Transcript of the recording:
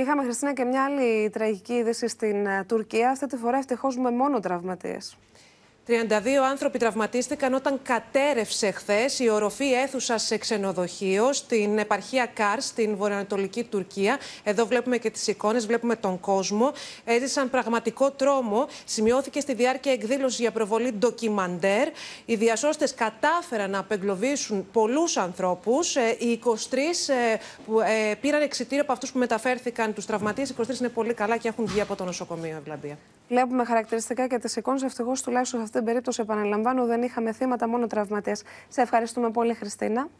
Και είχαμε, Χριστίνα, και μια άλλη τραγική είδηση στην ε, Τουρκία. Αυτή τη φορά ευτυχώς με μόνο τραυματίες. 32 άνθρωποι τραυματίστηκαν όταν κατέρευσε χθες η οροφή αίθουσα σε ξενοδοχείο στην επαρχία Κάρ στην βορειοανατολική Τουρκία. Εδώ βλέπουμε και τις εικόνες, βλέπουμε τον κόσμο. Έζησαν πραγματικό τρόμο. Σημειώθηκε στη διάρκεια εκδήλωση για προβολή ντοκιμαντέρ. Οι διασώστες κατάφεραν να απεγκλωβίσουν πολλούς ανθρώπους. Ε, οι 23 ε, που ε, πήραν εξητήριο από αυτούς που μεταφέρθηκαν τους τραυματίες. Οι 23 είναι πολύ καλά και έχουν βγει από το νοσοκομείο Ευλαμπία. Βλέπουμε χαρακτηριστικά και τις εικόνες. Ευτυχώς, τουλάχιστον σε αυτήν την περίπτωση, επαναλαμβάνω, δεν είχαμε θύματα, μόνο τραυματίες. Σε ευχαριστούμε πολύ, Χριστίνα.